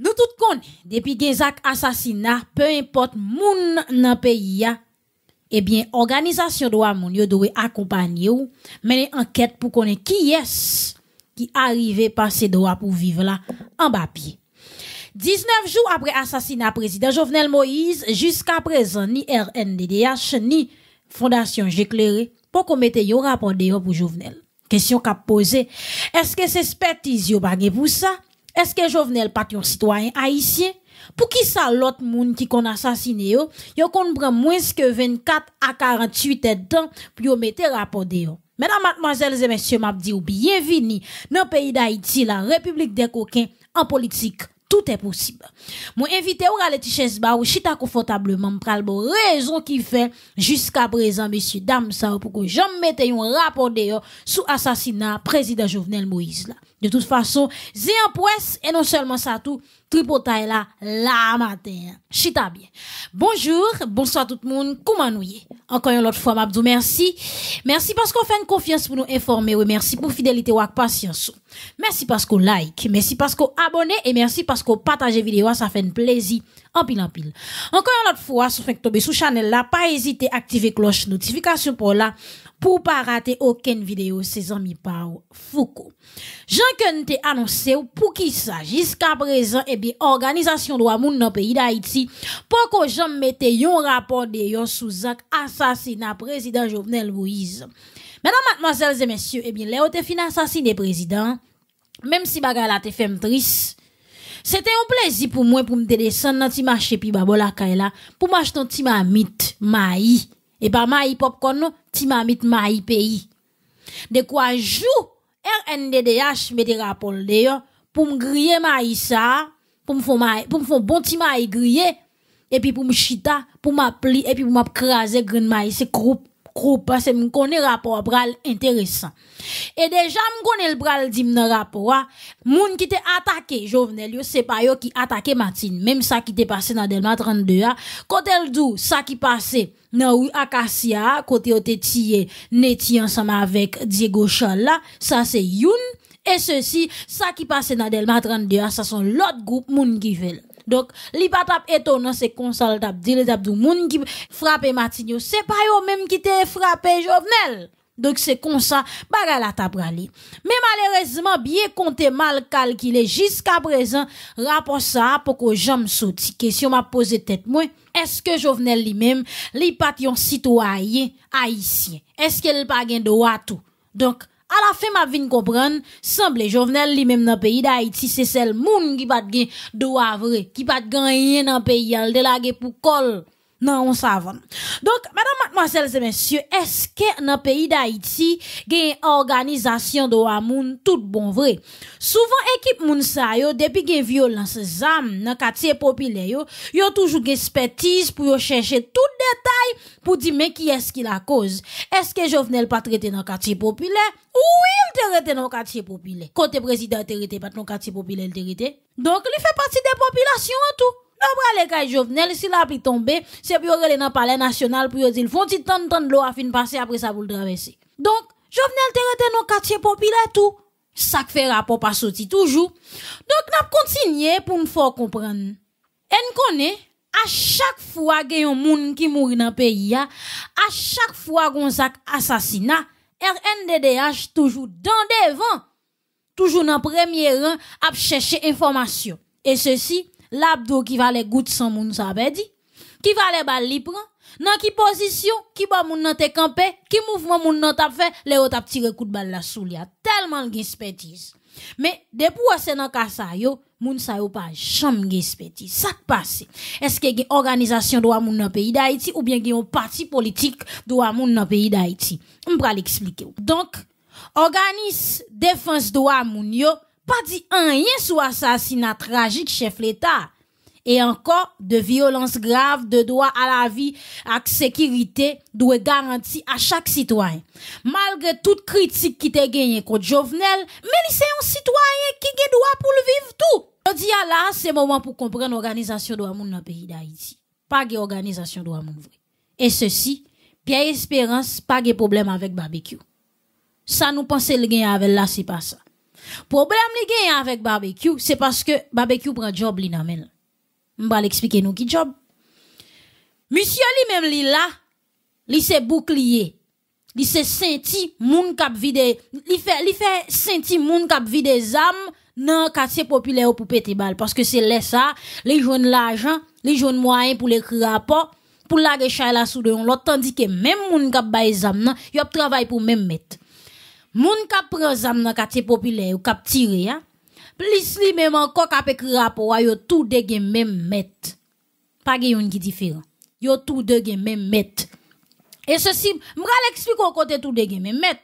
Nous toutes connaissons, depuis Gézac assassinat, peu importe moun nan pays eh bien, organisation doit moun yo doit accompagner ou, mener enquête pour qui qui est qui arrive pas droits pour vivre là, en bas pied. 19 jours après assassinat président Jovenel Moïse, jusqu'à présent, ni RNDDH ni Fondation J'Éclairé pour mette yo rapport yo pour Jovenel. poser est-ce que que c'est yo bagye pour ça? Est-ce que Jovenel pas un citoyen haïtien? Pour qui ça l'autre monde qui qu'on assassiné yo, yo qu'on prend moins que 24 à 48 ans pour temps pour mettre rapport de yo. Mesdames, mademoiselles et messieurs, m'a dit ou bienvenue dans le pays d'Haïti, la République des coquins en politique. Tout est possible. Mon invité ou aller tiches ba ou chita confortablement pral bon raison qui fait jusqu'à présent messieurs dames ça pour que j'en mette un rapport de yo sous assassinat président Jovenel Moïse de toute façon, c'est en presse et non seulement ça tout, tripotaille là, la matin. Chita bien. Bonjour, bonsoir tout le monde, comment nous y Encore une autre fois, Mabdou, merci. Merci parce qu'on fait une confiance pour nous informer, oui, merci pour fidélité ou patience. Merci parce qu'on like, merci parce qu'on abonne et merci parce qu'on partage vidéo, ça fait un plaisir. En pile, en pile. Encore une autre fois, si vous faites tomber sous channel là, pas hésiter à activer cloche notification pour là pour pas rater aucune vidéo ses amis par Foucault. Jean que t'ai annoncé pour qui ça jusqu'à présent eh bien organisation droit moun dans le pays d'Haïti pour que j'en mette un rapport de yon sous assassinat président Jovenel Moïse. Mesdames, mademoiselles et messieurs, eh bien Léo te fin assassiné président même si bagay la te fait triste c'était un plaisir pour moi pour me descendre dans petit marché puis babola kaila pour m'acheter un petit mamite maï et pas maï popcorn non ti mamit pays, pays. De quoi joue RNDDH mette rapol de yo, pour me griller maï sa, pou pour me bon ti griller et puis pour me chita, pour m'appli, et puis pour pou m maï c'est gren c'est parce rapport bral intéressant. Et déjà me connais le bral dit me rapport moun qui t'est attaqué Jovenel yo c'est pas eux qui attaqué Martine même ça qui t'est passé dans Delma 32 a ah. quand elle dou ça qui passé dans rue Acacia côté au t'es tiré Neti ensemble avec Diego Challa ça c'est Youn et ceci ça qui passé dans Delma 32 a ah, ça sont l'autre groupe moun qui veulent donc, li pas tap étonnant, c'est console tap dit, les tap moun qui frappe Matignon, c'est pas yo même qui te frappé Jovenel. Donc, c'est comme ça, baga la tap rali. Mais malheureusement, bien compté mal calculé jusqu'à présent, rapport ça, pour que j'aime sauti. Question m'a posé tête moi. Est-ce que Jovenel lui-même, li pas yon citoyen haïtien? Est-ce qu'il pas gen droit tout? Donc, A la fe ma vin kompran, sanble jovenel li menm nan peyi da Haiti, se sel moun ki pat gen do avre, ki pat gen yen nan peyi al delage pou kol. Non, on savon. Donc, madame, mademoiselles et messieurs, est-ce que dans le pays d'Haïti, il y a une organisation de moune tout bon vrai? Souvent, l'équipe Mounsa, depuis qu'il y a violence, dans le quartier populaire, il y toujours une expertise pour chercher tout détail pour dire, mais qui est-ce qui la cause? Est-ce que Jovenel pas traité dans le quartier populaire? Oui, il traité dans le quartier populaire. Côté président, il traité dans quartier populaire, il traité. Donc, il fait partie des populations, en tout. Après, les aller quand Jovenel, si la pluie tombe, c'est pour aller dans le palais national pour dire, ils font tant de temps de l'eau à de passer après ça pour le traverser. Donc, Jovenel, t'es resté dans le quartier populaire tout. Ça fait rapport pas sauter toujours. Donc, n'a continué pour me faire comprendre. Et nous connais à chaque fois qu'il y a un monde qui mourit dans le pays, à chaque fois qu'on s'assassine, assassinat, RNDDH toujours dans devant, toujours dans le premier rang, à chercher information. Et ceci, l'abdo qui va les gouttes sans moun ça veut dire qui va les balles li dans qui position qui ba moun nan te campé qui mouvement moun nan t'a fait les t'a tiré coup de balle la sous tellement de expertise mais depuis c'est dans cas ça yo moun sa yo pas jamais gespéti. Ça passe. Est-ce que une organisation doit moun dans pays d'Haïti ou bien un parti politique doit moun dans pays d'Haïti? On va l'expliquer. Donc, organise défense droit moun yo pas dit rien sur assassinat tragique chef l'État. Et encore, de violence grave, de droit à la vie, à sécurité, doit garantir à chaque citoyen. Malgré toute critique qui te gagné contre Jovenel, mais c'est un citoyen qui a droit pour le vivre tout. on dit là, c'est moment pour comprendre l'organisation de monde dans le pays d'Haïti. Pas organisation de monde Et ceci, Pierre Espérance, pas de problème avec barbecue. Ça nous pensait le gain avec là, c'est pas ça. Problème li gen avec barbecue, c'est parce que barbecue prend job li nan men. M'ba l'expliquer nous qui job. Monsieur li même li là, li se bouclier. Li se senti moun kap vide, li fait li fait senti moun kap vide zam nan quartier populaire pour péter balle parce que c'est là ça, les jeunes l'argent, les jeunes moyens pour les rapport pour la chay la sous de l'autre tandis que même moun kap bay zam nan, yop travail pour même mettre moun kap pran zam nan quartier populaire ou kap tire ya plus li même encore kap rapport yo tout de gen même met pas gen yon ki différent yo tout de gen même met et ceci m'ral explique au côté tout de gen même met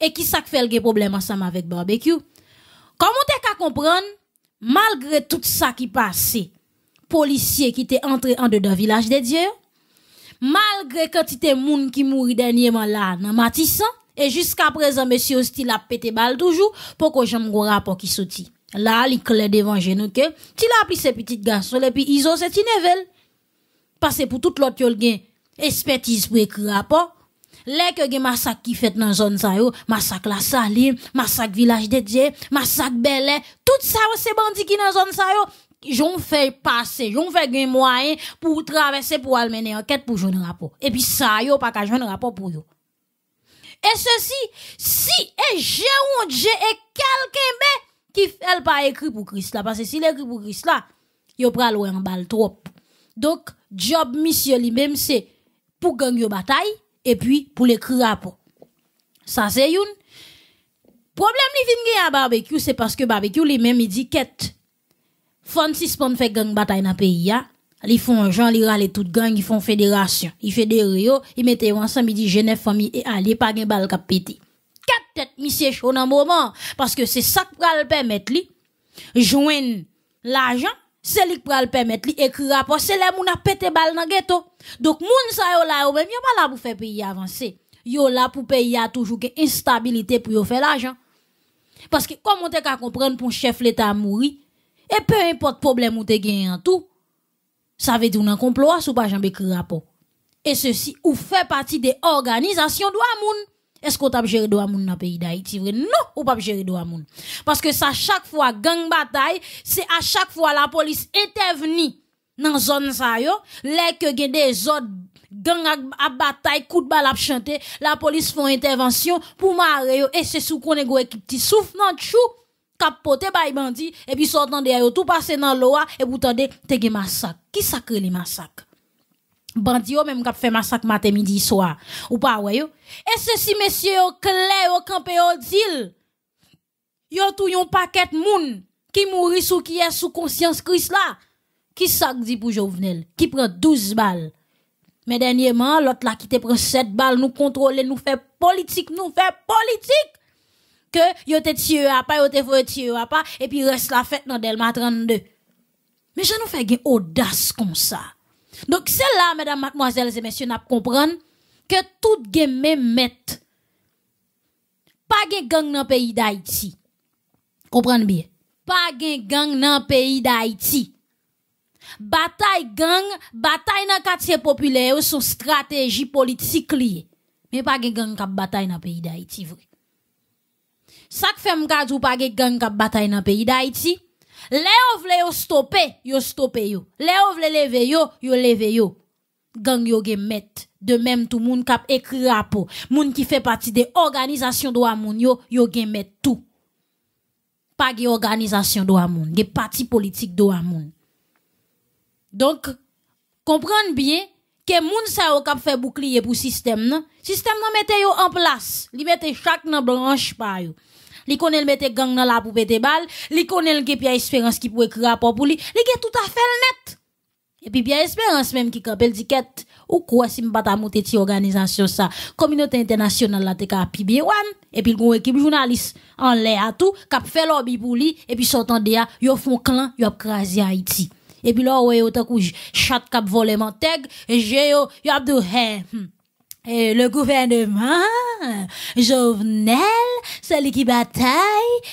et qui ça fait le problème ensemble avec barbecue comment t'es qu'à comprendre malgré tout ça qui passait policiers qui était entré en dedans village des dieux malgré quantité moun qui mourit dernièrement là dans et jusqu'à présent, monsieur il a pété balle toujours pour que j'aime un rapport qui sorti. Là, il clé devant nous que tu a pris ces petites garçons et puis ils ont cette inével. Parce que pour toute l'autre yo gain expertise pour écrire rapport. Les que ont massacre qui fait dans la zone ça yo, massacre la Saline, massacre village de Dieu, massacre Belé, tout ça c'est bandit qui dans zone ça yo, ont fait passer, ont fait des moyen pour traverser pour aller mener enquête pour joindre rapport. Et puis ça yo pas qu'à rapport pour eux. Et ceci, si et j'ai Dieu et quelqu'un ben, qui fait pas écrit pour Christ là, parce que s'il écrit pour Christ là, il prend loin en balle trop. Donc, job mission lui-même, c'est pour gagner la bataille et puis pour l'écrire rapport. Ça, c'est une. Problème li fin à barbecue, c'est parce que barbecue lui-même, il dit quête. Fon si fait gang bataille dans le pays, hein. Ils font gens, ils râlent toute gang, ils font fédération. Ils fédèrent, ils mettent ensemble, ils disent Genève famille et allez pas gain balle cap pété. Quatre têtes monsieur chaud dans moment parce que c'est ça qui va le permettre lui joindre l'argent c'est lui qui va le permettre, lui écrire rapport, c'est là moun a pété balle dans ghetto. Donc moun sa là même pas là pour faire pays avancer. Yo là pour pays a toujours une instabilité pour faire l'argent. Parce que comment t'es qu'à comprendre pour chef l'État mourir et peu importe problème ou t'es gagné en tout, ça veut dire un complot sous pas jamais rapport. Et ceci ou fait partie des organisations de est-ce qu'on tape gérer droit moun dans pays d'Haïti non ou pas gérer droit moun parce que ça chaque fois gang bataille c'est à chaque fois la police intervient dans zone ça yo les que des autres gang à bataille coup de balle à chanter la police font intervention pour marrer et c'est sous qu'on équipe qui souffle nan chou capoter les bandits et puis sortant de tout passer dans l'eau ah, et vous tendez te des massacre qui sacre les massacres bandits yo même qui fait massacre matin midi soir ou pas ouais yo et ceci messieurs au clair au campé au deal yo tout un paquet de moun qui mourit sous qui est sous conscience Christ là qui sac dit pour Jovenel qui prend 12 balles mais dernièrement l'autre là qui te prend 7 balles nous contrôler nous fait politique nous fait politique que yo te tué à pas, yo tué à pas, et puis reste la fête dans Delma 32. Mais je nous fais une audace comme ça. Donc, c'est là mesdames, mademoiselles et messieurs, n'a comprendre que tout gen même met. Pas gen gang dans le pays d'Haïti. Comprenez bien. Pas gen gang dans le pays d'Haïti. Bataille gang, bataille dans quartier populaire, son stratégie politique liée. Mais pas gen gang qui bataille dans le pays d'Haïti, ça que fait pa dou pas gang k'ap bataille dans pays d'Haïti. Lè yo vle yo stopper, yo stoppez. yo. Lè yo vle lever yo, yo leve yo. Gang yo gen met. De même tout monde k'ap écrit rapport, Moun qui fait partie des organisations droit moun yo, yo gen met tout. Pas gen organisation droit moun, gen parti politique droit moun. Donc comprenez bien que moun sa yo k'ap fait bouclier pour système nan, système nan mette yo en place, li mette chaque nan branche pa yo li connaît le gang dans la pour péter balle, li connaît le Pierre Espérance qui pourrait écrire rapport pour lui, li est tout à fait net. Et puis bien Espérance même qui campel dit ou quoi si m'pa ta monter ti organisation ça, communauté internationale la te ka bien et puis une équipe journaliste en l'air à tout cap fait lobby pour lui et puis sortant de là, yo font clan, yo craser Haïti. Et puis là ouais autant que chat cap voler tag et j'ai yo yo abdou Hmm. Et le gouvernement, Jovenel, celui qui bataille,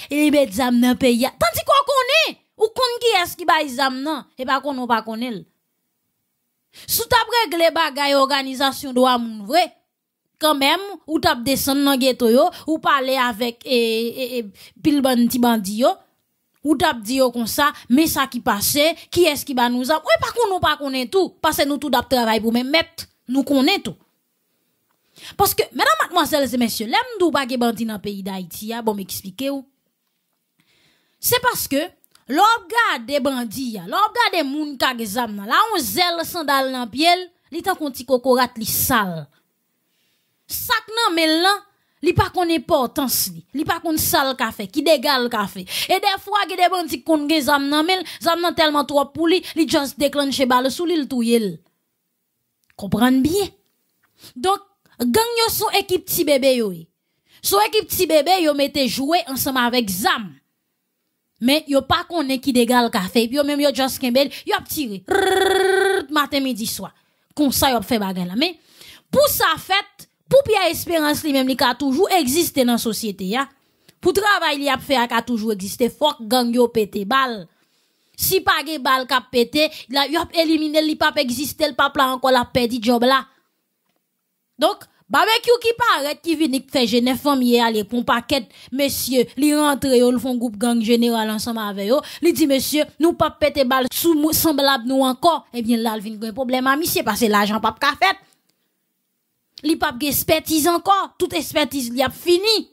il met des âmes dans le pays. Tandis qu'on connaît, ou qu'on qui est-ce qui va les amener. et pas qu'on pas qu'on est. Sous ta règle bagaille, organisation doit moun vrai. Quand même, ou as descendre dans ghetto ou parler avec, et, et, pile bandi Ou t'as dit comme ça, mais ça qui passait, qui est-ce qui va nous amener Ouais, pas qu'on pas qu'on tout. Parce que nous tout d'ap travail pour nous, mettre, nous connaissons tout. Parce que, mesdames, mademoiselles et messieurs, l'aime d'ou bagé bandi dans le pays d'Haïti, hein? bon m'expliquer ou. C'est parce que, l'obgade des bandits, hein? l'obgade des moun kage zam nan, la on zèle sandal nan piel, li tan kon ti kokorat li sal. Sak nan men lan, li pa kon importance li, li pa kon sal café, qui dégale café. Et des fois, ge des bandits kon ge zam nan men, zam nan tellement trop pour li, li just déclenche balle sous li le touye comprenez bien. Donc, gang yo son équipe petit bébé yo. Son équipe petit bébé yo mettait jouer ensemble avec Zam. Mais yo pas connu qui dégale café, puis yo même yo just Campbell, yo tiré matin midi soir. Comme ça yo fait bagarre là. Mais pour sa fête, pour Pierre Espérance lui-même li a toujours existé dans la société ya. Pour travail li a fait a toujours existé, faut gang yo pété balle. Si pas ge balle k'ap pété, il a éliminé li pas exister, le là encore la perdu job là. Donc, barbecue qui paraît qui vient faire Genève famille aller pour paquet messieurs, il rentre il font groupe gang général ensemble avec eux. Li dit monsieur, nous pas pété balle sous semblable nous encore. Eh bien là, il vient un problème à monsieur parce que l'argent pas fait. Li pas expertise encore, toute expertise li a fini.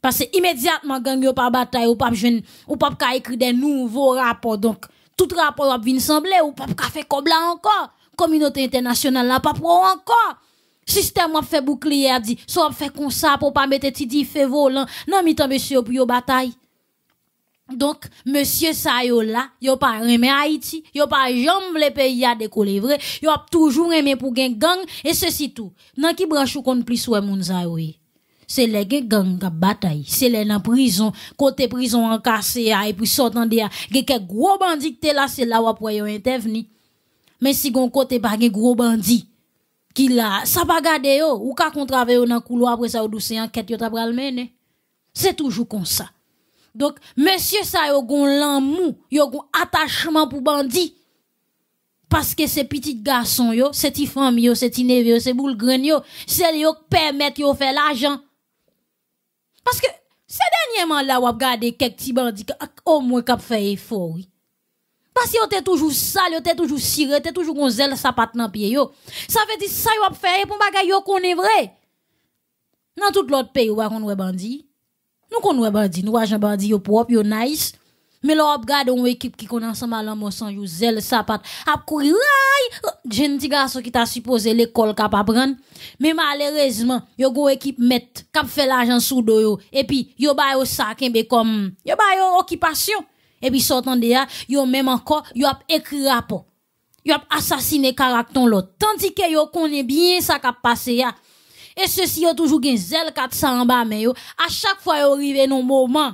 Parce que immédiatement gang yo pas bataille ou pas ou pas ka écrire des nouveaux rapports donc tout rapport va venir sembler ou pas ka faire comme encore. Communauté internationale là pas encore. Système a fait bouclier, a dit, ça fait comme ça pour pas mettre Tidi fait volant. Non, mi temps, monsieur, pour bataille. Donc, monsieur ça yo là, pas aimé Haïti, yo pas jamais le pays à décoller vrai, yo a toujours aimé pour gen gang, et ceci tout. Nan qui branche ou plus ouais moun ça C'est les gangs gang bataille, c'est les dans prison, côté prison encassé, et puis sortant de a quelques gros bandits là, c'est là où pour intervenir. Mais si gon côté pas gros bandits, qu'il a ça pas garder yo ou on travaille dans couloir après ça ou douce enquête yo t'a le mené c'est toujours comme ça donc monsieur ça y a gon l'amour a gon attachement pour bandi parce que ces petits garçons yo ces petites yo ces petits neveux ces boules grain yo c'est yo permettre yo faire l'argent parce que ces dernièrement là ou gardé quelques petits bandits au moins qu'a fait effort parce que était toujours sale, était toujours ciré, était toujours zèle sapat dans pied yo. Ça veut dire ça yo faire pour bagay yo qu'on est vrai. Dans tout l'autre pays où on est bandit. Nous qu'on est bandit, nous agent bandit yo propre, yo nice. Mais là, on regarde une équipe qui connaît ensemble à l'amour sans yo zèle sapat. A courir, jeune petit garçon qui t'a supposé l'école cap prendre. Mais malheureusement, yo go équipe met cap fait l'argent sous dos Et puis, yo ba yo sac eh, comme, yo ba yo occupation. Et puis sortant de là, yo même encore, yo a écrit rapport. Yo a assassiné caractère l'autre. Tandis que yo connaît bien ça qui a passé là. Et ceci yo toujours gen zèle 400 en bas mais yo à chaque fois yo arrivé non moment.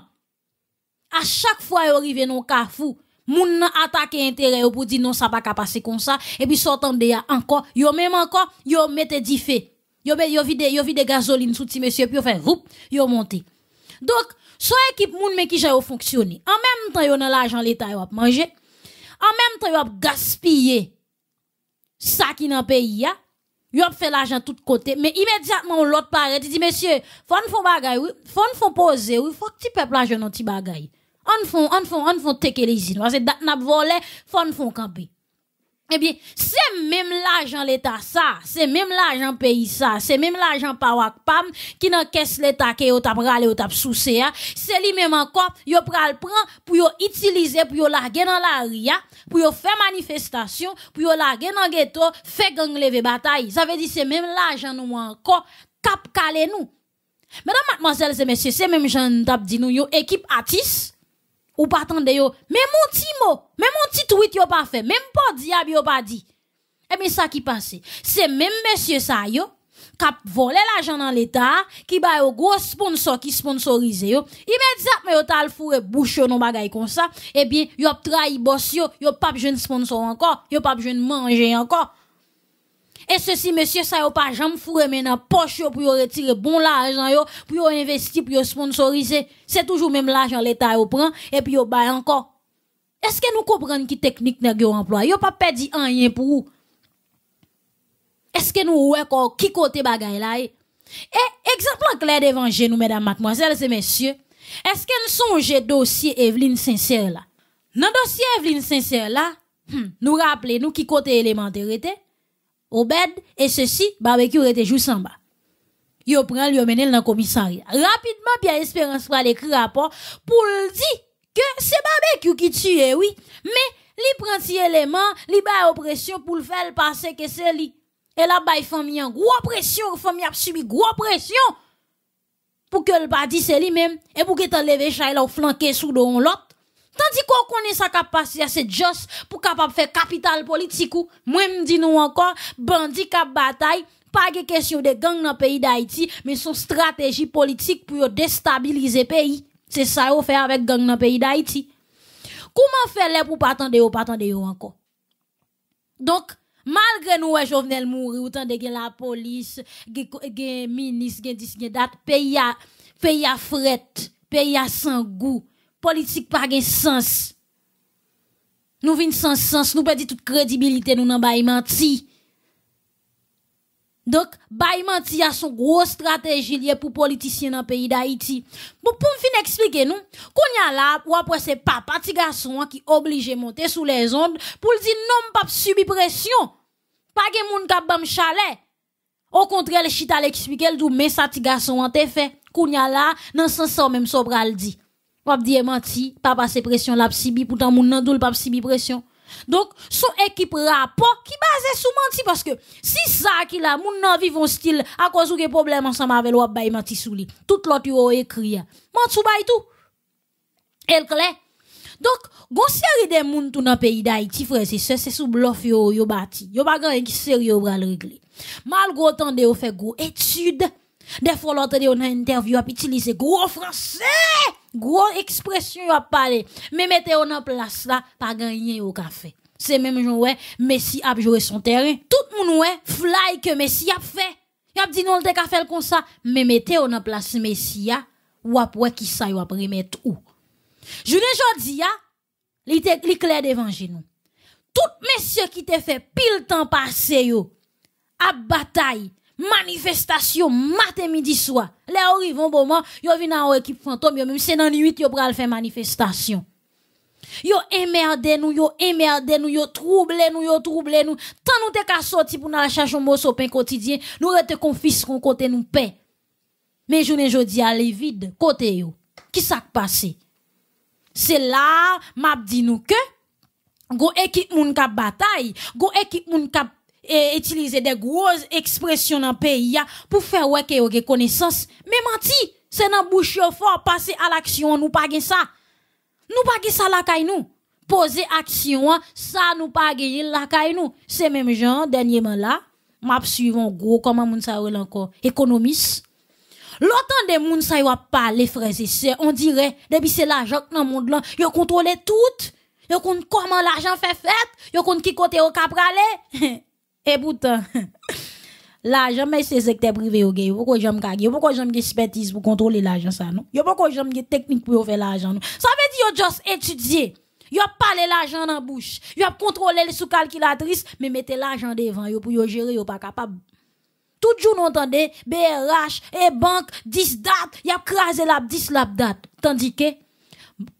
À chaque fois yo arrivé non carrefour. Moun nan atake intérêt yo pour dire non ça pas passer comme ça et puis sortant de là encore, yo même encore, yo mette di fait. Yo ben, yo vide yo vide gasoline sous ti monsieur puis yo fait roup, yo monte. Donc Soit équipe moun mais qui j'ai fonctionné. En même temps, yon a l'argent l'État yon a mangé En même temps, yon a gaspillé ça qui dans payé ya. Yon a fait l'argent tout côté. Mais immédiatement, l'autre paraît, il dit, monsieur, faut nous faire bagay, oui. Faut nous poser, oui. Faut que tu peuple l'argent jeune un petit bagay. On font, on font, on font teke les usines. Parce que dat n'a volé, faut nous faire camper. Eh bien, c'est même l'argent l'État ça, c'est même l'argent pays ça, c'est même l'argent Pawakpam qui caisse l'État qui au tap rale au tap soucé, hein. c'est lui-même encore, yo pral prend pour yo utiliser, pour yo larguer dans la ria, hein, pour yo faire manifestation, pour yo larguer dans ghetto, faire gang lever bataille. Ça veut dire c'est même l'argent nous encore, cap calé nous. Mesdames, mademoiselles et messieurs, c'est même Jean t'a dit nous, yo équipe artiste, ou pas attendre yo, même mon petit mot, même mon petit tweet yo pas fait, même pas diable yo pas dit. eh bien ça qui passe, c'est même monsieur ça yo a volé l'argent dans l'état qui ba un gros sponsor qui sponsorise yo immédiatement yo tal et bouche non bagay comme ça eh bien yo trahi boss yo yo pas de sponsor encore yo pas de manger encore et ceci, monsieur, ça n'a pas jamais fourré maintenant poche pour retirer bon l'argent, pour investir, pour sponsoriser. C'est toujours même l'argent l'État prend et puis vous bail encore. Est-ce que nous comprenons qui technique n'a pas n'y a pas perdu rien pour vous. Est-ce que nous voyons qui côté bagaille là? Eh? Et exemple clair devant nous, mesdames, mademoiselles et messieurs, est-ce que nous au dossier Evelyne Sincère là? Dans dossier Evelyne Sincère là, hmm, nous rappelons nous qui côté élémentaire au bed, et ceci, barbecue était juste en bas. Yo prend, yo mené dans le commissariat. Rapidement, Pierre Espérance va écrire rapport pour dire que c'est barbecue qui tue, oui. Mais, li prend si élément, li ba oppression pour le faire passer que c'est lui. Et là, ba famille en gros pression, famille a subi gros pression pour que le parti c'est lui-même et pour que t'enlève chay là flanqué sous don l'autre Tandis qu'on connaît sa capacité, c'est juste pour capable faire capital politique ou, moi, me dis nous encore, bandit cap bataille, pas de question de gang dans le pays d'Haïti, mais son stratégie politique pour déstabiliser le pays. C'est ça qu'on fait avec gang dans le pays d'Haïti. Comment faire pour pas attendre ou pas attendre encore? Donc, malgré nous, Jovenel mourir, autant de la police, gen ministre, gen dis, gen date, pays à, pays à fret, pays à sans goût politique pas de sens. Nous venons sans sens, nous perdons toute crédibilité, nous n'en menti. Donc, y a son grosse stratégie liée pour politiciens dans le pays d'Haïti. Pour pour me expliquer nous, qu'on y a là, ou après c'est papa, petit garçon qui obligé monter sous les ondes pour dire non, pas subir pression. Pas de moun kap bam chalet. Au contraire, le chita l'explique, elle dit, mais ça, petit garçon, on te fait. Qu'on y a là, dans sens, même, sobral Pap diye manti, pas se pression, la psibi, pourtant moun nan doul pa psibi pression. Donc son équipe rapport qui base sou parce que si ça ki la moun nan vivon stil, cause ou ke problem ensemble avec wap bay menti sou li. Tout l'autre yo ekri ya. Mant bay elle El Donc gon série de moun tout nan pays d'Haïti, frère, c'est se, c'est sous bluff yo yo bati. Yo bagan yon ki sérieux bral regle. Malgré gwo tan de yo fe gwo fois defo on de yon interview a itilize gros français gros expression à parler. Mais mettez en place là, pas gagner au café. C'est même jour Messi a joué son terrain. Tout le monde ouais, fly que Messi a fait. Il a dit non, le café comme ça. Mais mettez en place Messi a, ou après qui ça, ou après remettre où. Je ne dis pas, il clair devant nous. Tout messieurs qui te fait pile temps passé yo, à bataille, manifestation matin midi soir. Les arrive bon moment, yo vinn en équipe fantôme, yo même c'est dans 8 yo pral faire manifestation. Yo emmerde nous, yo emmerde nous, yo trouble nous, yo trouble nous. Tant nous te ka sorti pour nous chercher un morceau pain quotidien, nous rete kon côté nous paix. Mais journée jodi a les vide côté yo. Qui s'est passé? C'est là m'a dit nous que go équipe moun ka bataille, go équipe moun ka et utiliser des grosses expressions dans le pays pour faire que reconnaissance, connaissance mais menti c'est dans bouche fort passer à l'action nous pas ça nous pas ça la caille nous poser action ça nous pas la caille nous c'est même genre dernièrement là m'a suivant gros comment moun sa encore économiste L'autant des moun sa les parler frères et sœurs on dirait depuis c'est l'argent dans monde là yo contrôler tout compte comment l'argent fait fête yo compte qui côté au cap Et eh, pourtant, l'argent, mais c'est secteur privé, ok? Pourquoi j'aime gagner? Pourquoi j'aime expertise pour contrôler l'argent, ça, non? Pourquoi j'aime technique pour faire l'argent, Ça veut dire, juste étudier. Yo parlé l'argent dans la bouche. Yo contrôlé le sous calculatrice, mais mettez l'argent devant yo pour yo gérer, yo pas capable. Tout jour, nous entendez, BRH, et eh, banque, 10 dates, Y'a a crasé la 10 la date. Tandis que,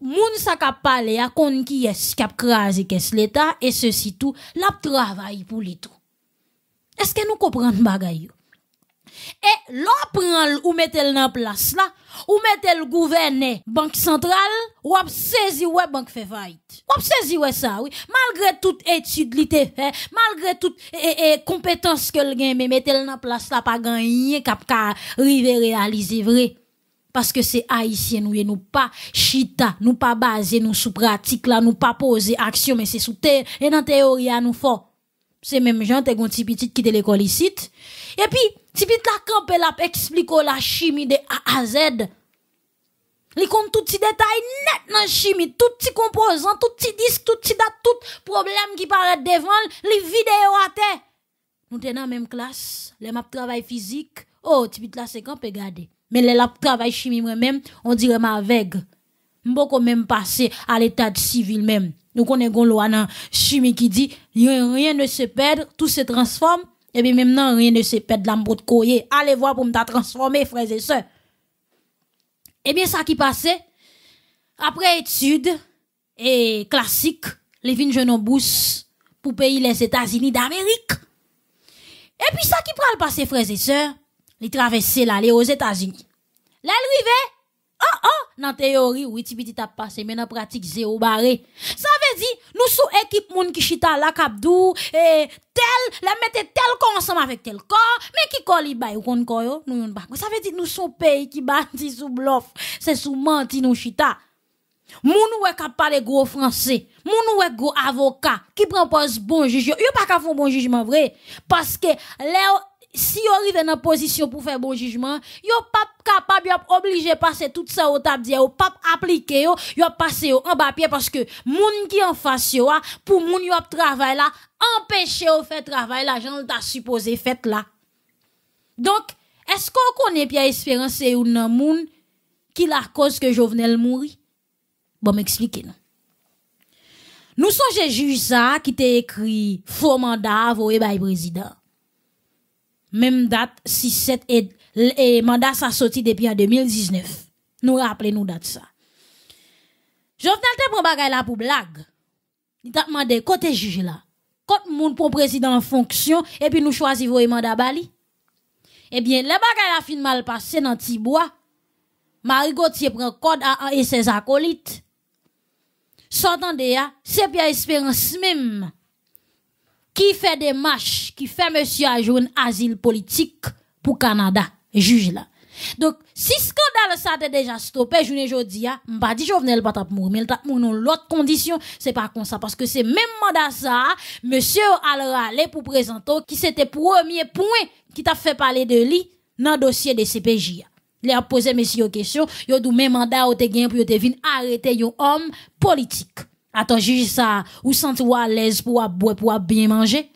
moun sa ont parlé, ils kon qui est, qui a crasé qu'est l'État, et ceci tout, l'a travail pour les est-ce que nous comprenons bagayou? Et l'on prend ou mettez le place là, ou mettez le gouverner banque centrale, ou ap saisi ou banque fait faillite. Ou ap saisi ou ça, oui. Malgré toutes études li te fait, malgré toutes compétences e, compétence e, e, que le mais mettez le place là, pas gagné, cap ka river réaliser vrai. Parce que c'est haïtien, nous, nous pas chita, nous pas basé, nous sous pratique, là, nous pas poser action, mais c'est sous terre, et dans théorie, à nous fort c'est même gens t'es gon petit petit qui était l'école ici et puis petit la là camper explique la chimie de A à Z li compte tout petit détail net dans chimie tout petit composant tout petit disque tout petit date tout problème qui paraît devant Les vidéos à terre nous tenons dans même classe les map travail physique oh petit la là c'est garder mais les map travail chimie moi même on dirait ma vague m'boko même passer à l'état civil même nous connaissons Louana chimie qui dit, rien ne se perd, tout se transforme. Et eh bien maintenant, rien ne se perd de de courrier Allez voir pour me transformer, frères et sœurs. Et eh bien ça qui passait, après études et classique, les vignes jeunes en bousses pour payer les États-Unis d'Amérique. Et puis ça qui prend le passé, frères et sœurs, les traverser là, aux États-Unis. Là, arrivait, ah oh, nan théorie, oui, petit piti tap mais mais nan pratique, zéro baré. Ça veut dire nous sou équipe moun ki chita la dou et tel, la mette tel kon ensemble avec tel kon, mais ki kon li bay ou kon kon yo, nou yon bak. Ça veut dire, nous sou pays ki bâti sou blof, se sou menti nou chita. Moun wè kapale pale français, moun wè gros avoka, ki pren pos bon juge, yon pa ka fon bon jugement vrai parce que ou si vous arrive dans position pour faire bon jugement, yo pas capable, yo obligé passer tout ça au table yo pas appliquer yo, yo passé en pied parce que moun qui en face yo ah, pour moun yo travail là, empêcher de faire travail là, j'en t'a supposé fait là. Donc, est-ce qu'on connaît Pierre l'espérance ou nan moun qui la cause que Jovenel mourit? Bon, m'expliquez nous. Nous sommes juge ça qui ont écrit faux mandat voyez by président même date, 6-7 et, le mandat ça sorti depuis en 2019. Nous rappelons-nous date ça. Jovenel te prend bagay là pour blague. Il t'a demandé côté juge là. Quand moun pour président en fonction et puis nous choisissons le mandat bali. Eh bien, le bagay a fin mal passé dans Tibois. Marie Gauthier prend code à et ses acolytes. S'entendez, hein? c'est bien Espérance même qui fait des marches, qui fait monsieur à un asile politique pour Canada, juge là. Donc, si scandale ça a déjà stoppé, je ne dis hein, pas, dit Jovenel pas tap mourir, mais le tap mourir dans l'autre condition, c'est pas comme ça, parce que c'est même mandat ça, monsieur al allez, pour présenter, qui c'était premier point qui t'a fait parler de lui dans le dossier de CPJ. Il a posé monsieur aux questions, il a dit même mandat ou te gain pour te arrêter un homme politique. Attends, juge ça, ou sentez ou à l'aise pour boire, pour bien manger?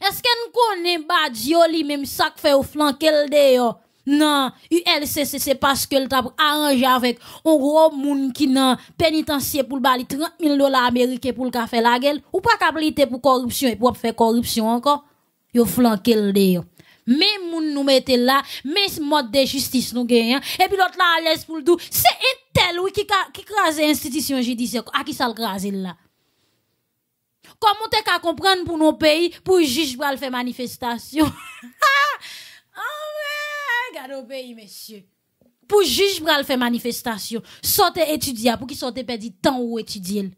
Est-ce qu'on connaît Badio lui même ça fait au flanquel de yo oh? Non, ULCC c'est parce que t'a arrangé avec un gros monde qui n'a pénitencier pour bali 30 000 dollars américains pour le café la gueule ou pas capable pour corruption et pour faire corruption encore. Yo flanquel de yo même moun nous mettez là, même mode de justice nous gagne, hein. Et puis l'autre là à l'aise pour le tout. C'est un tel oui qui qui crase institution judiciaire. À qui ça le crase là? Comment t'es qu'à comprendre pour nos pays, pour juge pour faire manifestation? oh regarde nos pays, messieurs. Pour juge pour faire manifestation. Sortez étudier pour qui sortez perdit temps ou étudier.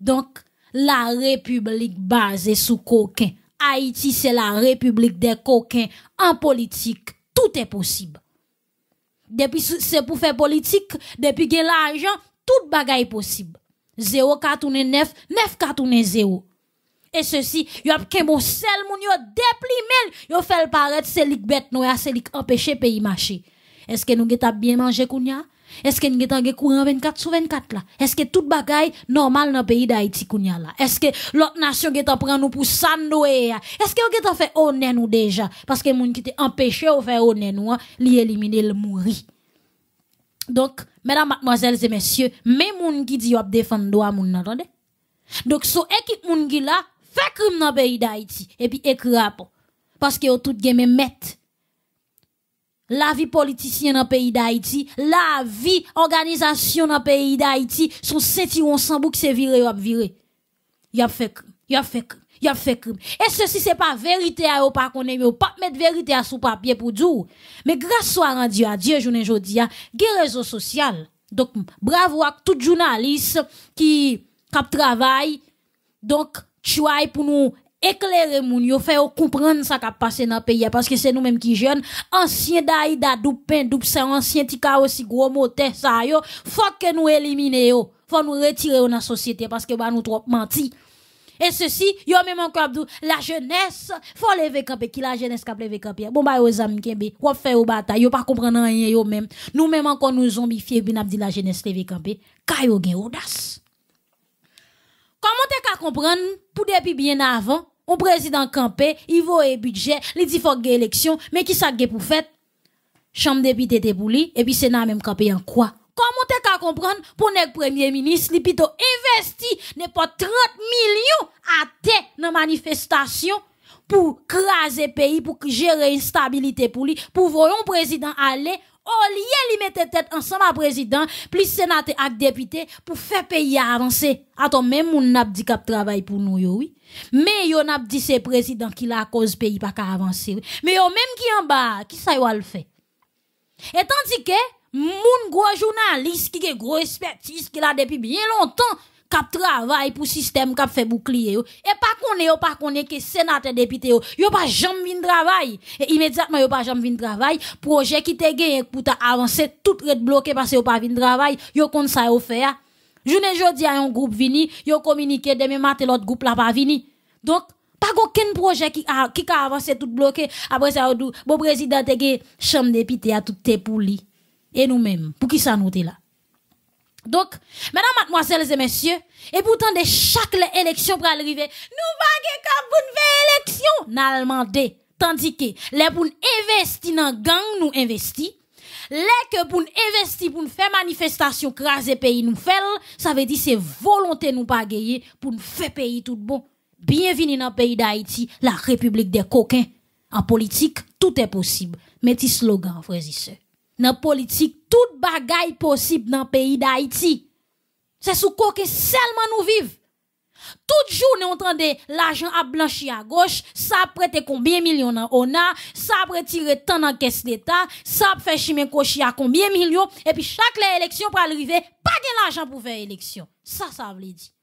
Donc, la République basée sous coquin. Haïti, c'est la république des coquins. En politique, tout est possible. Depuis, c'est pour faire politique, depuis que l'argent, tout bagaille est possible. 0 4 9, 9 4 0. Et ceci, y a qu'un bon seul moun yo déplimel, yo fait paraître c'est lik bête noya, c'est lik empêcher pays marcher. Est-ce que nous avons bien mangé Kounia? Est-ce que nous avons courant 24 sur 24 Est-ce que tout est normal dans le pays d'Haïti Est-ce que l'autre nation qui prend nous pour ça hein? Est-ce que nous fait honneur nous déjà? Parce que gens qui t'est empêché de faire honneur nous, hein, li éliminer le mourir. Donc, mesdames, mademoiselles et messieurs, même moun qui dit a défendre droit moun entendez? Donc, so équipe moun qui là, fait crime dans le pays d'Haïti et puis écrit Parce que tout gen mette la vie politicienne dans le pays d'Haïti, la vie organisation dans le pays d'Haïti, son ou sans bouc c'est viré ou viré. Y'a a fait, y a fait, y a fait crime. Et ceci c'est pas vérité à pas qu'on aime, pas mettre vérité à sous papier pour dire. Mais grâce à Dieu, à Dieu, je journée y a, les réseaux sociaux. Donc, bravo à les journalistes qui, cap travail. Donc, tu pour nous éclairer moun yo, faire comprendre ça qui a passé dans le pays, parce que c'est nous-mêmes qui jeunes, ancien daïda, doupin, doup, c'est ancien tika aussi gros moteur, ça yo, faut que nous yo, faut nous retirer de la société, parce que ba nous trop menti. Et ceci, yo même encore abdou, la jeunesse, faut lever campé, qui la jeunesse cap lever campé. Bon bah yo zam kembe, ou faire ou bataille, yo pas comprendre rien yo même. Nous même encore nous zombifier, bin abdi la jeunesse lever campé, kayo gen audace. Comment t'es qu'à comprendre, pour depuis bien avant, un président campé, il voit budget, il dit qu'il faut élection, mais qui ça pour faire Chambre députée était pour lui et puis Sénat même campé en quoi Comment tu qu'à comprendre pour le premier ministre, il plutôt n'est pas 30 millions à tête dans manifestation pour craser pays, pour gérer instabilité pour lui, pour voir un président aller au oh, lieu li mettre tête ensemble à président, plus sénateur et député pour faire pays avancer. Attends, même on n'a dit cap travaille pour nous oui. Mais yo n'a dit c'est président qui la cause pays pas qu'à avancer. Mais yo même qui en bas, qui ça yo le fait. Et tandis que mon gros journaliste qui est gros expertise qui l'a depuis bien longtemps kap travail pour système kap fait bouclier et pas qu'on yo e pas kone que sénateur député yo yo pas jam vin travail et immédiatement yo pa jamais vin travail projet qui te gagné pour avancer tout red bloqué parce yo pa vin travail yo kon sa yo fait Jounen jodi a yon groupe vini yo communiqué demain matin l'autre groupe la pas vini donc pas aucun projet qui a qui a avancé tout bloqué après ça bon président te gagné chambre député a tout te pour lui et nous-mêmes pour qui ça note là donc, mesdames, mademoiselles et messieurs, et pourtant de chaque élection pour arriver, nous paguons comme vous une élection, demandé. Tandis que, les pour investir dans gang, nous investit. Les que pour investir, pour faire manifestation, craser pays, nous fait, ça veut dire c'est volonté nous pas pour nous faire pays tout bon. Bienvenue dans le pays d'Haïti, la république des coquins. En politique, tout est possible. Mettez slogan, frères politique, politique, tout possible possible le pays d'Haïti. sous quoi que seulement nous vivons. Tout jour, on entendons l'argent à blanchi à gauche, ça prête combien de millions dans ONA, ça retiré tant dans caisse d'État, ça fait chimer à combien de millions, et puis chaque élection pour arriver, pas de l'argent pour faire élection. Ça, ça veut dire.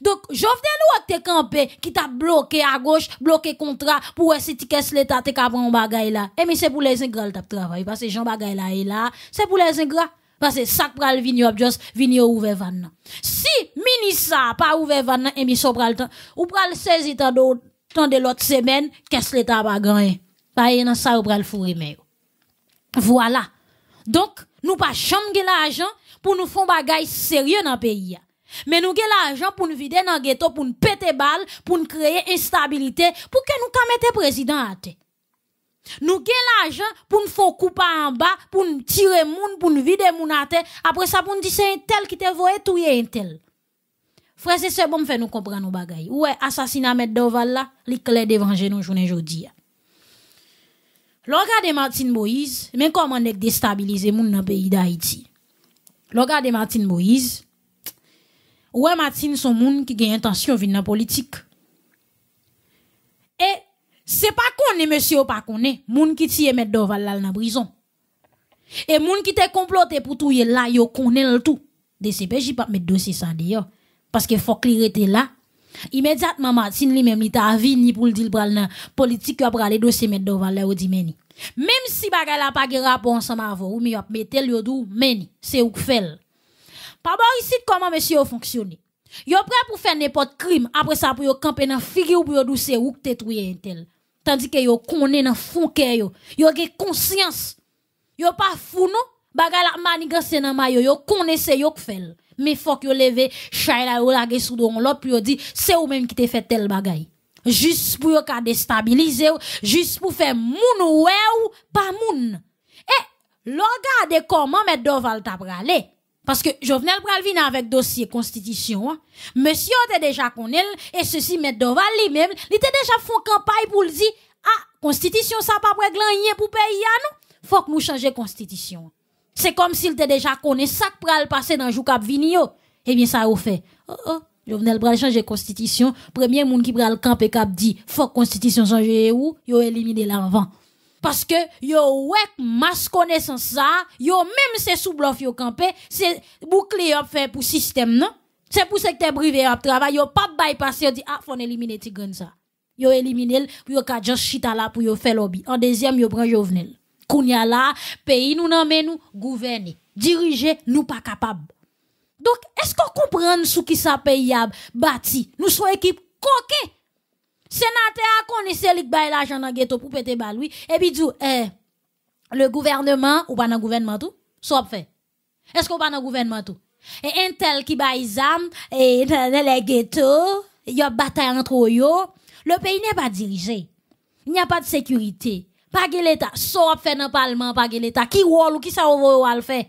Donc, Jovenel ou te campé qui t'a bloqué à gauche, bloqué contrat pour si tu caisses l'État, t'es qu'à prendre bagaille là. Et eh, mais c'est pour les ingrats le travail, parce que Jean bagaille là est là, c'est pour les ingrats. Parce que ça pral vini juste jos, vini ouvert si Si ministre pas ouvert vanna, et eh, mais so pral temps, ou pral saisi tant de, temps de l'autre semaine, caisse l'État pas y Pas dans ça ou pral fourrer mais. Voilà. Donc, nous pas chambre l'argent pour nous faire bagaille sérieux dans le pays. Mais nous avons l'argent pour nous vider dans le ghetto, pour nous péter balle, pour nous créer instabilité, pour que nous mettre président à terre. Nous avons l'argent pour nous faire couper en bas, pour nous tirer gens, pour nous vider moun à Après ça, pour nous dire c'est un tel qui te voit tout un tel. Frère, c'est bon, fait nous comprendre nos bagailles. Ouais, assassinat met Doval là, les clés nous journée aujourd'hui. de Martin Moïse, mais comment est déstabiliser moun dans le pays d'Haïti. de Martin Moïse, Ouais, Martine, son moun qui a intention de venir politique. Et c'est pas qu'on est monsieur ou pas qu'on est, moun qui tire met Doval là dans prison. Et moun qui te comploté pour tout là, yo connaît le tout. DCPJ pas mettre dossier ça d'ailleurs parce que faut qu'il était là. Immédiatement Martine lui-même il t'a vini pour le dire pral nan politique après aller dossier mettre Doval là ou dit meni. Même si bagala la pas rapport ensemble avou, ou mais yop mettre le dou meni, c'est ou fait. Par bon ici, comment monsieur fonctionné. Yo prêt pour faire n'importe crime, après ça pour yo camper dans figure ou pour yo ou que un hein, tel. Tandis que yo connaît dans fond cœur yo, yo gen conscience. Yo pas fou non, bagala la manigance dans mayo, yo connaît c'est yo fait. Mais faut que yo lever chay la la sous don l'autre pour dire dit c'est ou même qui te fait tel bagay. Juste pour yo ka déstabiliser, juste pour faire moun ou pas moun. Et eh, regardez comment deux Doval t'a pralé. Parce que Jovenel Pralvina, avec dossier constitution, hein. monsieur était déjà connu, et ceci met Doval lui-même, il était déjà fait campagne pour le dire, ah, constitution ça pas règle rien pour pays hein, nous, faut que nous changer constitution. C'est comme s'il était déjà connu, ça qui pral passer dans jour cap yo. Eh bien ça au fait. Oh oh, Jovenel Pral changer constitution, premier monde qui pral et cap dit, faut constitution changer ou, a éliminé l'avant. Parce que yo wek mas connaissance sa, yo même se soublof yo kampe, se bouclier yo fè pou sistem nan, se pou privé, brive yo ap travay, yo pas bypasse yo di, ah, fon elimine ti sa. Yo elimine l, pou yo ka just chita la pou yo fe lobby. En deuxième, yo pran jovenel. Kounya la, peyi nou nous nou, gouverne, dirige nou pa kapab. ce qu'on kompren sou ki sa peyi bati? Nous sou équipe koke, Sénateur a connu Célic Bay l'argent dans ghetto pour péter bal, lui. Et puis dit, eh, le gouvernement, ou pas dans gouvernement tout, soit fait. Est-ce qu'on pas dans gouvernement tout? Et un tel qui baille zam, et dans les ghettos, il y a bataille entre eux, le pays n'est pas dirigé. Il n'y a pas de sécurité. Pas de l'État. Soit fait dans le Parlement, pas de l'État. Qui ou qui ça ou le faire?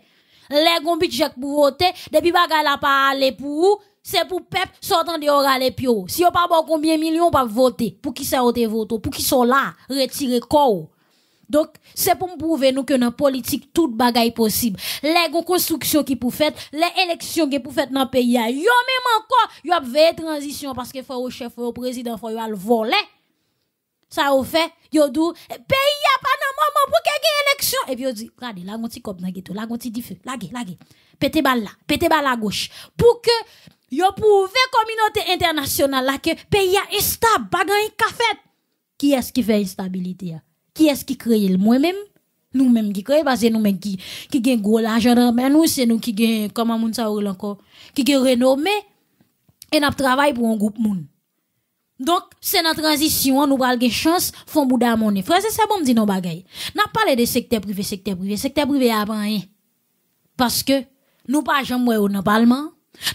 Les gombits, j'ai pour voter, depuis bagarre la pas aller pour c'est pour peuple sortant de oral et pio. Si y'a pas bon combien millions pas voter, pour qui ça voter vote, pour qui sont là, retirer corps. Donc, c'est pour prouver nous que dans la politique, toute bagaille possible. Les constructions qui pour faire, les élections qui pour faire dans le pays, yon même encore, yon a transition parce que faut au chef, faut au président, faut yo le voler. Ça au fait, yon dou, eh, pays a pas dans moment pour qu'il élection. Et puis y'a dit, regardez, là, la petit la dans ghetto, là, feu, petit diffus, là, là, pété balle là, pété balle à gauche. Pour que, yo prouvé communauté internationale là que pays est instable, pas gagne Qui est-ce qui fait instabilité hein? Qui est-ce qui crée le moi-même nous-mêmes qui crée, parce que nous-mêmes qui, qui gagne gros l'argent dans nous, c'est nous qui gagne, comment moun ça encore, qui gagne renommé, et nous travaillons pour un groupe monde Donc, c'est notre transition, nous avons une chance, font bout monnaie. Frère, c'est ça bon, me dit nos Nous N'a parlé de secteur privé, secteur privé, secteur privé avant rien. Parce que, nous pas jamais au parlement,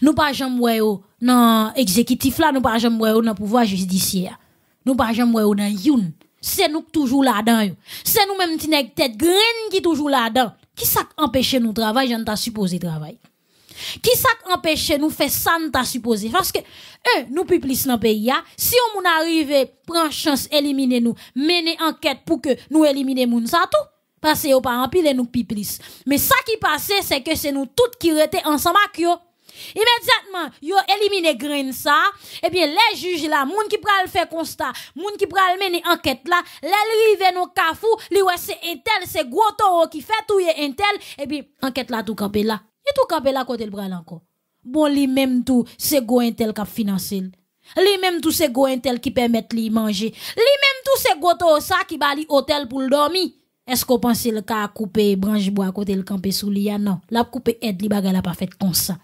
nous pas jamais dans exécutif là, nous pas jamais dans pouvoir judiciaire. Nous pas jamais dans youn. C'est nous toujours là-dedans. C'est nous même qui nèg qui toujours là-dedans. Qui ça empêche nous travail, j'en t'a supposé travail. Qui ça empêche nous faire ça nous t'a supposé parce que eux nous plus dans pays si on moun arrive prend chance éliminer nous, mener enquête pour que nous éliminer moun ça tout. Parce que yo pas empile nous plus. Mais ça qui passe, c'est que c'est nous toutes qui étaient ensemble avec Immédiatement, yo éliminé grain ça, et eh bien les juges là, moun qui pral faire constat, moun qui pral mener enquête là, les rive nos kafou, li ouais c'est intel, c'est gros toro qui fait tout intel, et eh bien enquête là tout campé là. Et tout campé là côté le bras Bon li même tout, c'est gros intel qui financé. Li même tout c'est gros intel qui permettent li manger. Li même tout c'est gros toro ça qui bali hôtel pour le dormir. Est-ce qu'on pense le cas à couper branche bois à côté le camper sous ah Non. La couper aide li bagay la pas fait comme ça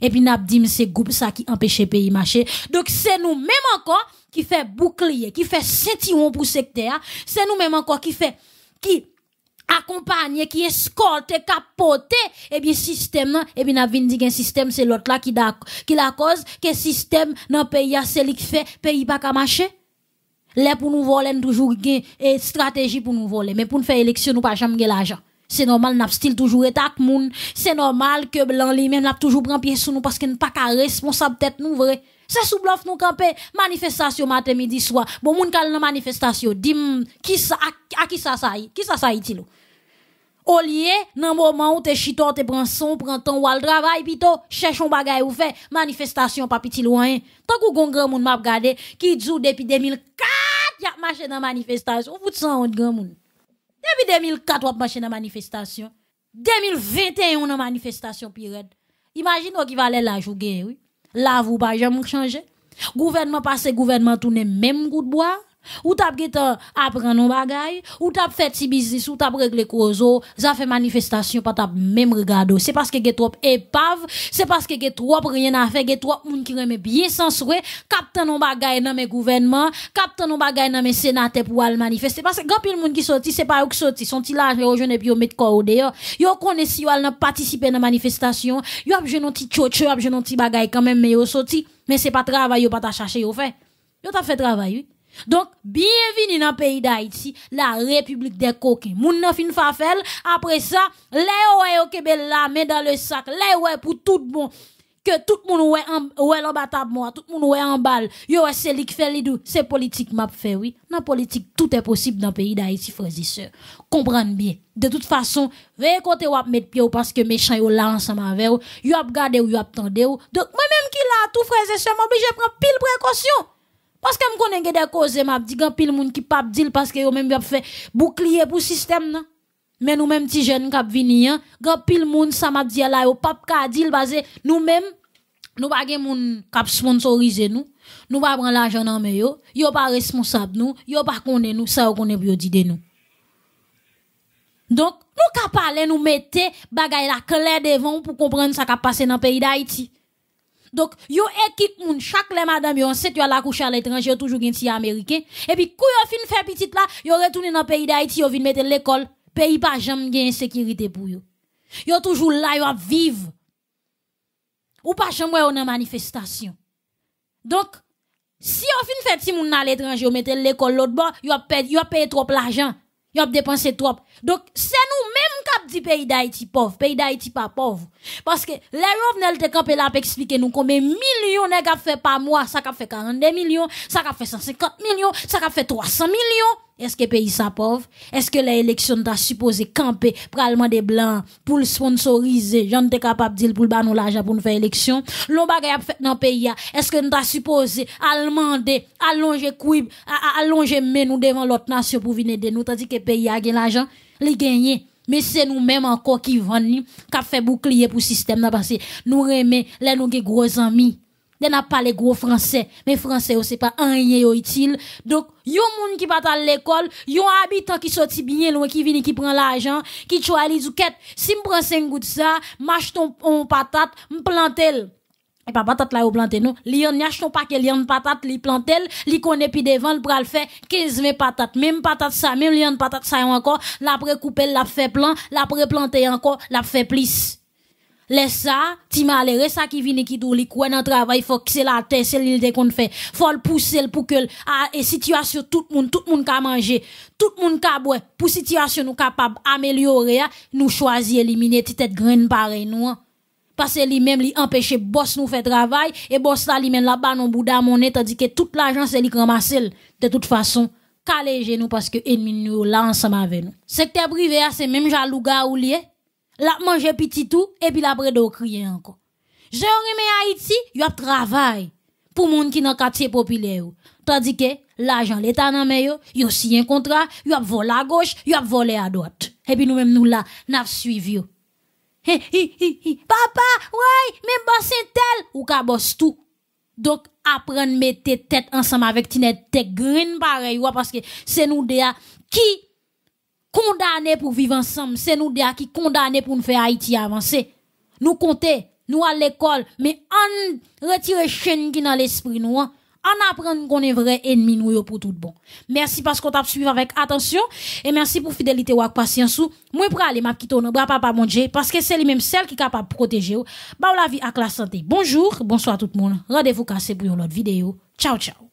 et puis n'a dit c'est groupe ça qui empêche pays marcher donc c'est nous mêmes encore qui fait bouclier qui fait sentir pour secteur c'est nous mêmes encore qui fait qui accompagner, qui escorte, capoter, et bien, système, Et bien, dit système, c'est l'autre là qui la cause, que système, dans pays, c'est qui fait, pays pas qu'à marcher. Là, pour nous voler, nous toujours, une stratégie pour nous voler. Mais pour nous faire élection, nous pas jamais l'argent. C'est normal, n'a style toujours état moun. C'est normal que blanc lui-même n'a toujours pris pied sur nous parce qu'il n'est pas qu'à responsable tête nous vrai. C'est sous bluff nous camper manifestation matin midi soir. Bon moun kal nan manifestation, dim qui ça à, qui ça ça Qui ça ça Au lieu dans le moment où t'es chito, t'es prend son, prends ton le travail pito, cherche un bagage ou fait manifestation pas petit loin. Tant que gon grand moun m'a regardé qui dit depuis 2004 y a marché dans manifestation, vous fout sans grand depuis 2004, on marché dans la manifestation. 2021, on a manifestation pirate. Imaginez qui va aller là jouer, oui. Là, vous pas jamais changer. Gouvernement passé, gouvernement tourné, même goût de bois. Ou tap getan apren nou bagay, ou tap fet si business, ou tap regle kozo, za fè manifestasyon pa tap mem regado. Se paske get wop epav, se paske que trop rien a fè, get qui moun ki sans biye sanswe, kapten nou bagay nan me gouvenman, kapten nou bagay nan me senate pou al manifeste. Paske gampil moun ki soti, se pa yo ki soti, son ti laj le rojone pi yo met kor de yo. Yo kone si yo al nan patisipe nan manifestasyon, yo ap genon ti tchotche, yo ap genon ti bagay kanmen me yo soti, men se pa travay yo pa ta chache yo fe. Yo ta fè travail, oui. Donc, bienvenue dans le pays d'Haïti, la République des Coquins Moun nan fin fafel, après ça le oué au kebe la, met dans le sac le oué pour tout bon, que tout moun oué en, batab tout moun oué en bal, yo c'est se lik c'est lidou, se politik map fait oui. dans politique, tout possible dans le pays pays frères et sœurs. bien. De toute façon, côté kote wap met pied parce que méchant yo là ensemble avec ou, yo ap gade ou yo ap ou. Donc moi-même qui là tout frères et sœurs à prendre pile précaution. Parce que je connais des causes, m'a dit grand pile moun qui pas parce que yo même a fait bouclier pour système Mais nous mêmes petits jeunes qui vini hein, grand pile moun ça m'a dit là yo pas ka dit parce que nous mêmes nous pas gen moun cap sponsoriser nous. Nous pas prendre l'argent en main yo, yo pas responsable nous, yo pas connaît nous, ça connaît pour dit de nous. Donc nous ka parler nous mettez bagaille la clé devant pour comprendre ça qui a passé dans le pays d'Haïti. Donc, yon équipe moun, chaque les madame yon enceinte, yo la couche à l'étranger, toujours gen ti américain. Et puis, quand yon fin fait petite là, yon retourne dans le pays d'Haïti, yon vin mettre l'école. Pays pas jamais gen sécurité pour yon. Yo toujours là, yo vive. Ou pas jamais on en manifestation. Donc, si yon fin fait si moun à l'étranger, yo mettre l'école l'autre bord, yon paye, payé trop l'argent. a dépensé trop. Donc, c'est nous-mêmes qui dit pays d'Haïti pauvre, pays d'Haïti pas pauvre. Parce que les revenus te camper là pour expliquer nous combien millions nèg a fait par mois, ça a fait 42 millions, ça a fait 150 millions, ça a fait 300 millions. Est-ce que pays ça pauvre? Est-ce que les élections t'a supposé camper pour allemand des blancs pour le sponsoriser? J'en pas capable de dire pour le nous l'argent pour nous faire élection. L'on bagaille a fait dans le pays, est-ce que nous t'a supposé Allemander, allonger à allonger nous devant l'autre nation pour venir de nous, tandis que pays a l'argent? li mais c'est nous-mêmes encore qui vendons, qui fait bouclier pour le système, parce que nous aimons, les nous gros amis. Nous n'avons pas les gros français, mais français, oh, c'est pas un rien oh, utile. Donc, yo gens qui partent à l'école, les habitants qui sorti bien loin, qui viennent, qui prend l'argent, qui choisissent, Si je prends 5 gouttes ça, m'achète une patate, me plante et pas patate là, où planté nous. Li n'y a pas que li patate, li plantel, li connaît puis devant, le bras le fait 15 mes patates. Même patate ça, même li patate ça encore, la couper la fait plan, la planter encore, la fait plus. Laisse ça, ti malere ça qui vient qui dou li kwen en travail, faut que c'est la terre c'est l'île qu'on fait. Faut le pousser pour que la ah, et situation tout le monde, tout le monde ka manger, tout le monde ka boire. Pour situation nous capable améliorer, nous choisir éliminer tête graine pareil nous. Hein parce que lui-même lui empêché boss nous faire travail et boss là lui-même là-bas non bouda monnaie tandis que toute l'argent c'est lui ramasser de toute façon calégez nous parce que ennemi nous là ensemble avec nous secteur privé ah, c'est même jaloux gars ou lié la manger petit tout et puis l'après de crier encore je à Haïti y a travail pour monde qui dans quartier populaire tandis que l'argent l'état nan mais yo a aussi un contrat yo a volé à gauche yo a volé à droite et puis nous même nous là n'a suivi Papa, ouais, mais boss tel ou ka boss tout. Donc, apprendre mettre tête ensemble avec Tinette tête green pareil, parce que c'est nous déjà qui condamnés pour vivre ensemble. C'est nous déjà qui condamnés pour nous faire Haïti avancer. Nous compter, nous à l'école, mais on retire chaîne qui dans l'esprit nous. Hein. En apprenant qu'on est vrai ennemi nous pour tout bon. Merci parce qu'on t'a suivi avec attention et merci pour fidélité ou patience Moi pour aller m'a quitter bras papa mon parce que c'est lui même celle qui est capable protéger ou. Bah, la vie à la santé. Bonjour, bonsoir tout le monde. Rendez-vous cassé pour une autre vidéo. Ciao ciao.